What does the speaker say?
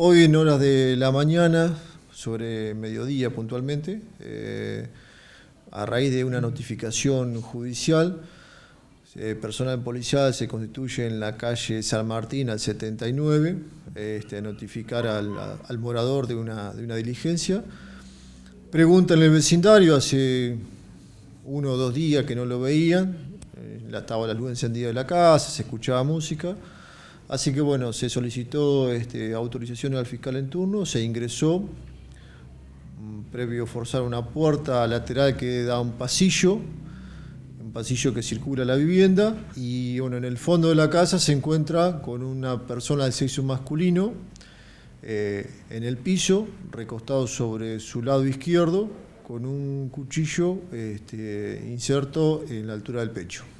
Hoy en horas de la mañana, sobre mediodía puntualmente, eh, a raíz de una notificación judicial, eh, personal policial se constituye en la calle San Martín al 79, este, a notificar al, morador de una, diligencia. Pregunta en el vecindario, hace uno o dos días que no lo veían, eh, estaba la luz encendida de la casa, se escuchaba música. Así que bueno, se solicitó este, autorización al fiscal en turno, se ingresó, mm, previo forzar una puerta lateral que da un pasillo, un pasillo que circula la vivienda, y bueno, en el fondo de la casa se encuentra con una persona de sexo masculino eh, en el piso, recostado sobre su lado izquierdo, con un cuchillo este, inserto en la altura del pecho.